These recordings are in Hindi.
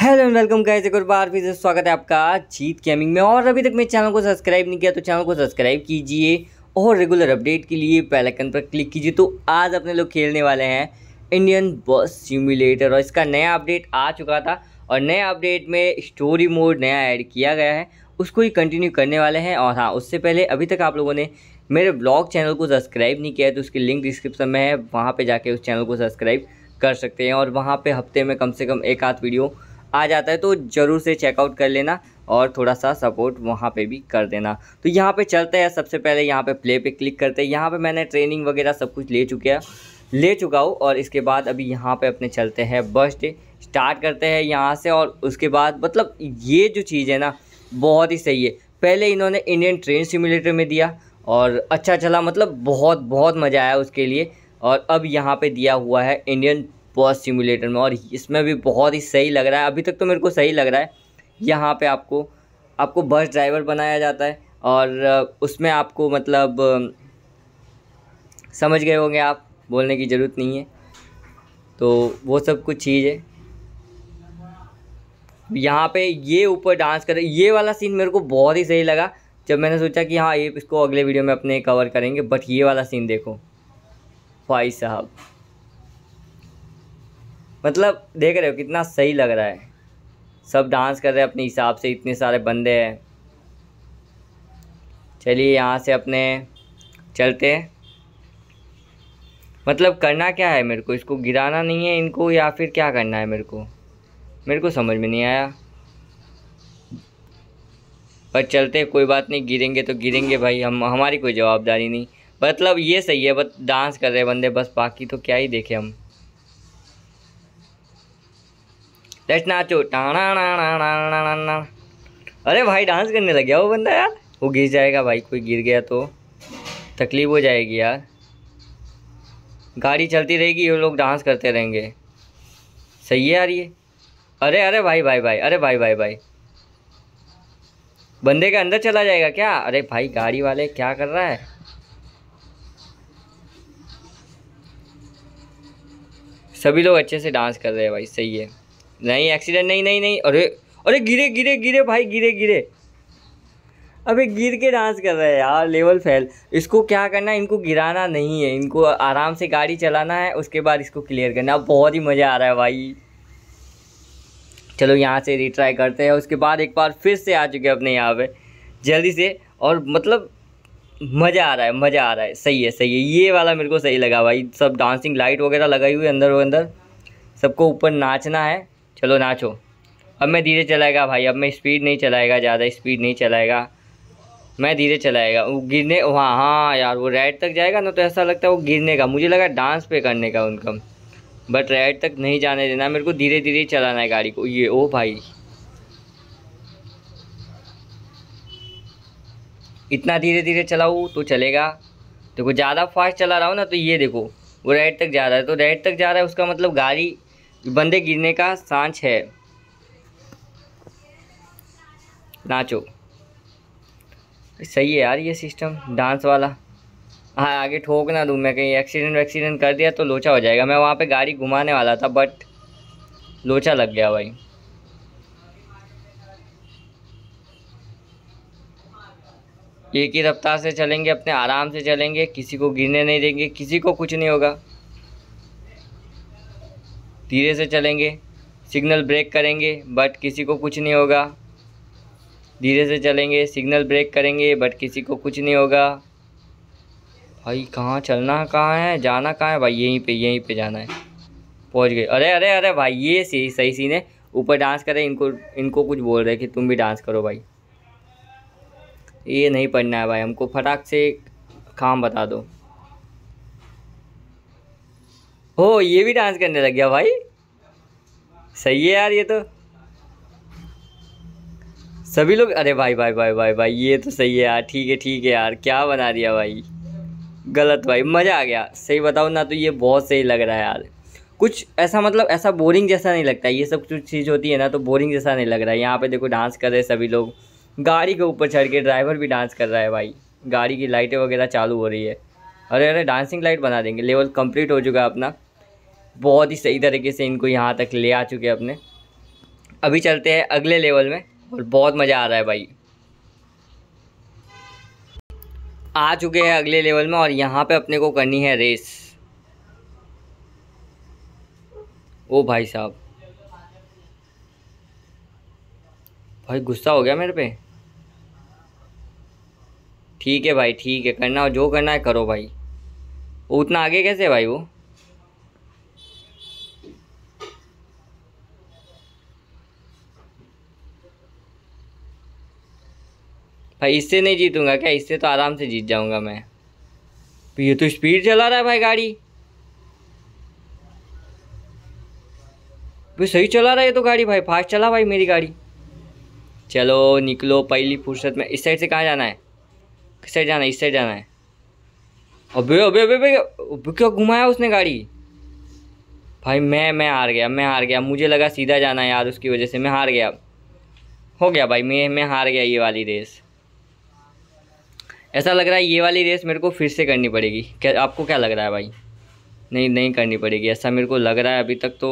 हेलो एंड वेलकम गाइस एक और बार फिर से स्वागत है आपका जीत गेमिंग में और अभी तक मेरे चैनल को सब्सक्राइब नहीं किया तो चैनल को सब्सक्राइब कीजिए और रेगुलर अपडेट के लिए पहलाइकन पर क्लिक कीजिए तो आज अपने लोग खेलने वाले हैं इंडियन बस सिमुलेटर और इसका नया अपडेट आ चुका था और नया अपडेट में स्टोरी मोड नया ऐड किया गया है उसको ही कंटिन्यू करने वाले हैं और हाँ उससे पहले अभी तक आप लोगों ने मेरे ब्लॉग चैनल को सब्सक्राइब नहीं किया है तो उसकी लिंक डिस्क्रिप्शन में है वहाँ पर जाके उस चैनल को सब्सक्राइब कर सकते हैं और वहाँ पर हफ्ते में कम से कम एक आध वीडियो आ जाता है तो ज़रूर से चेकआउट कर लेना और थोड़ा सा सपोर्ट वहाँ पे भी कर देना तो यहाँ पे चलते हैं सबसे पहले यहाँ पे प्ले पे क्लिक करते हैं यहाँ पे मैंने ट्रेनिंग वगैरह सब कुछ ले चुके हैं ले चुका हूँ और इसके बाद अभी यहाँ पे अपने चलते हैं बस डे स्टार्ट करते हैं यहाँ से और उसके बाद मतलब ये जो चीज़ है ना बहुत ही सही है पहले इन्होंने इंडियन ट्रेन सिमुलेटर में दिया और अच्छा चला मतलब बहुत बहुत मज़ा आया उसके लिए और अब यहाँ पर दिया हुआ है इंडियन बॉस सिमुलेटर में और इसमें भी बहुत ही सही लग रहा है अभी तक तो मेरे को सही लग रहा है यहाँ पे आपको आपको बस ड्राइवर बनाया जाता है और उसमें आपको मतलब समझ गए होंगे आप बोलने की ज़रूरत नहीं है तो वो सब कुछ चीज़ है यहाँ पे ये ऊपर डांस कर ये वाला सीन मेरे को बहुत ही सही लगा जब मैंने सोचा कि हाँ ये इसको अगले वीडियो में अपने कवर करेंगे बट ये वाला सीन देखो भाई साहब मतलब देख रहे हो कितना सही लग रहा है सब डांस कर रहे हैं अपने हिसाब से इतने सारे बंदे हैं चलिए यहाँ से अपने चलते हैं मतलब करना क्या है मेरे को इसको गिराना नहीं है इनको या फिर क्या करना है मेरे को मेरे को समझ में नहीं आया पर चलते कोई बात नहीं गिरेंगे तो गिरेंगे भाई हम हमारी कोई जवाबदारी नहीं मतलब ये सही है बस डांस कर रहे बंदे बस बाकी तो क्या ही देखें हम लेट्स नाचो टाणा ना अरे भाई डांस करने लग गया वो बंदा यार वो गिर जाएगा भाई कोई गिर गया तो तकलीफ हो जाएगी यार गाड़ी चलती रहेगी ये लोग डांस करते रहेंगे सही है यार ये अरे अरे भाई भाई भाई अरे भाई भाई भाई बंदे के अंदर चला जाएगा क्या अरे भाई गाड़ी वाले क्या कर रहा है सभी लोग अच्छे से डांस कर रहे हैं भाई सही है नहीं एक्सीडेंट नहीं नहीं नहीं अरे अरे गिरे गिरे गिरे भाई गिरे गिरे अबे गिर के डांस कर रहे हैं यार लेवल फेल इसको क्या करना है इनको गिराना नहीं है इनको आराम से गाड़ी चलाना है उसके बाद इसको क्लियर करना बहुत ही मज़ा आ रहा है भाई चलो यहाँ से रिट्राई करते हैं उसके बाद एक बार फिर से आ चुके अपने यहाँ पे जल्दी से और मतलब मज़ा आ रहा है मज़ा आ रहा है सही है सही है ये वाला मेरे को सही लगा भाई सब डांसिंग लाइट वगैरह लगाई हुई अंदर अंदर सबको ऊपर नाचना है चलो नाचो अब मैं धीरे चलाएगा भाई अब मैं स्पीड नहीं चलाएगा ज़्यादा स्पीड नहीं चलाएगा मैं धीरे चलाएगा वो गिरने वहाँ हाँ यार वो रेड तक जाएगा ना तो ऐसा लगता है वो गिरने का मुझे लगा डांस पे करने का उनका बट रेड तक नहीं जाने देना मेरे को धीरे धीरे चलाना है गाड़ी को ये ओ भाई इतना धीरे धीरे चलाऊँ तो चलेगा देखो ज़्यादा फास्ट चला रहा हूँ ना तो ये देखो वो रेड तक जा रहा है तो रेड तक जा रहा है उसका मतलब गाड़ी बंदे गिरने का सांच है नाचो सही है यार ये सिस्टम डांस वाला हाँ आगे ठोक ना दूँ मैं कहीं एक्सीडेंट वैक्सीडेंट कर दिया तो लोचा हो जाएगा मैं वहाँ पे गाड़ी घुमाने वाला था बट लोचा लग गया भाई एक ही रफ्तार से चलेंगे अपने आराम से चलेंगे किसी को गिरने नहीं देंगे किसी को कुछ नहीं होगा धीरे से चलेंगे सिग्नल ब्रेक करेंगे बट किसी को कुछ नहीं होगा धीरे से चलेंगे सिग्नल ब्रेक करेंगे बट किसी को कुछ नहीं होगा भाई कहाँ चलना कहाँ है जाना कहाँ है भाई यहीं पे यहीं पे जाना है पहुँच गए अरे अरे अरे भाई ये सही सही सीन है ऊपर डांस करें इनको इनको कुछ बोल रहे कि तुम भी डांस करो भाई ये नहीं पढ़ना है भाई हमको फटाक से काम बता दो हो ये भी डांस करने लग गया भाई सही है यार ये तो सभी लोग अरे भाई भाई भाई भाई भाई ये तो सही है यार ठीक है ठीक है यार क्या बना दिया भाई गलत भाई मज़ा आ गया सही बताओ ना तो ये बहुत सही लग रहा है यार कुछ ऐसा मतलब ऐसा बोरिंग जैसा नहीं लगता ये सब कुछ चीज़ होती है ना तो बोरिंग जैसा नहीं लग रहा है यहाँ पे देखो डांस कर रहे सभी लोग गाड़ी के ऊपर चढ़ के ड्राइवर भी डांस कर रहा है भाई गाड़ी की लाइटें वगैरह चालू हो रही है अरे अरे डांसिंग लाइट बना देंगे लेवल कम्प्लीट हो चुका है अपना बहुत ही सही तरीके से इनको यहाँ तक ले आ चुके हैं अपने अभी चलते हैं अगले लेवल में और बहुत मज़ा आ रहा है भाई आ चुके हैं अगले लेवल में और यहाँ पे अपने को करनी है रेस ओ भाई साहब भाई गुस्सा हो गया मेरे पे ठीक है भाई ठीक है करना जो करना है करो भाई वो उतना आगे कैसे है भाई वो भाई इससे नहीं जीतूंगा क्या इससे तो आराम से जीत जाऊंगा मैं तो ये तो स्पीड चला रहा है भाई गाड़ी भाई सही चला रहा है तो गाड़ी भाई फास्ट चला भाई मेरी गाड़ी चलो निकलो पहली फुर्सत में इस साइड से कहाँ जाना है किस साइड जाना है इस साइड जाना है अबे अबे अबे अबे, अबे क्या घुमाया उसने गाड़ी भाई मैं मैं हार गया मैं हार गया मुझे लगा सीधा जाना है यार उसकी वजह से मैं हार गया हो गया भाई मैं मैं हार गया ये वाली रेस ऐसा लग रहा है ये वाली रेस मेरे को फिर से करनी पड़ेगी क्या आपको क्या लग रहा है भाई नहीं नहीं करनी पड़ेगी ऐसा मेरे को लग रहा है अभी तक तो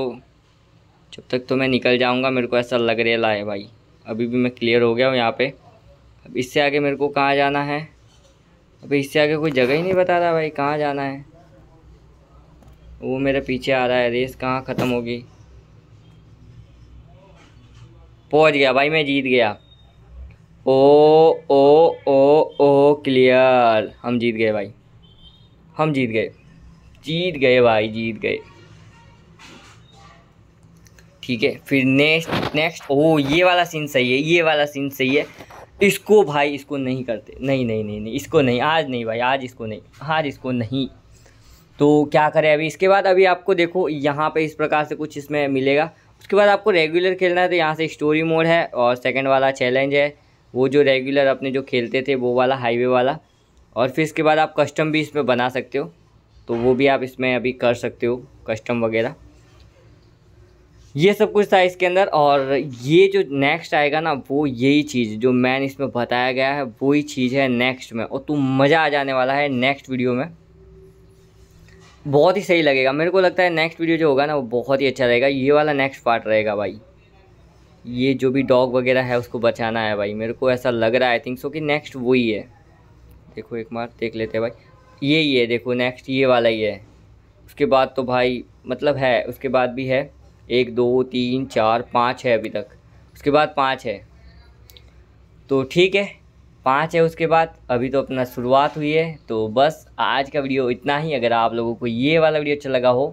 जब तक तो मैं निकल जाऊँगा मेरे को ऐसा लग रहा है भाई अभी भी मैं क्लियर हो गया हूँ यहाँ पर अब इससे आगे मेरे को कहाँ जाना है अभी इससे आगे कोई जगह ही नहीं बता रहा भाई कहाँ जाना है वो मेरे पीछे आ रहा है रेस कहाँ ख़त्म होगी पहुँच गया भाई मैं जीत गया ओ क्लियर हम जीत गए भाई हम जीत गए जीत गए भाई जीत गए ठीक है फिर नेक्स्ट नेक्स्ट ओ ये वाला सीन सही है ये वाला सीन सही है इसको भाई इसको नहीं करते नहीं नहीं नहीं नहीं इसको नहीं आज नहीं भाई आज इसको नहीं आज इसको नहीं तो क्या करें अभी इसके बाद अभी आपको देखो यहाँ पे इस प्रकार से कुछ इसमें मिलेगा उसके बाद आपको रेगुलर खेलना है तो यहाँ से स्टोरी मोड है और सेकंड वाला चैलेंज है वो जो रेगुलर अपने जो खेलते थे वो वाला हाईवे वाला और फिर इसके बाद आप कस्टम भी इसमें बना सकते हो तो वो भी आप इसमें अभी कर सकते हो कस्टम वगैरह ये सब कुछ था इसके अंदर और ये जो नेक्स्ट आएगा ना वो यही चीज़ जो मैन इसमें बताया गया है वही चीज़ है नेक्स्ट में और तुम मज़ा आ जाने वाला है नेक्स्ट वीडियो में बहुत ही सही लगेगा मेरे को लगता है नेक्स्ट वीडियो जो होगा ना वो बहुत ही अच्छा रहेगा ये वाला नेक्स्ट पार्ट रहेगा भाई ये जो भी डॉग वगैरह है उसको बचाना है भाई मेरे को ऐसा लग रहा है आई थिंक सो कि नेक्स्ट वही है देखो एक बार देख लेते हैं भाई ये ही है देखो नेक्स्ट ये वाला ही है उसके बाद तो भाई मतलब है उसके बाद भी है एक दो तीन चार पाँच है अभी तक उसके बाद पाँच है तो ठीक है पाँच है उसके बाद अभी तो अपना शुरुआत हुई है तो बस आज का वीडियो इतना ही अगर आप लोगों को ये वाला वीडियो अच्छा लगा हो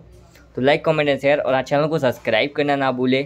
तो लाइक कमेंट एंड शेयर और चैनल को सब्सक्राइब करना ना भूलें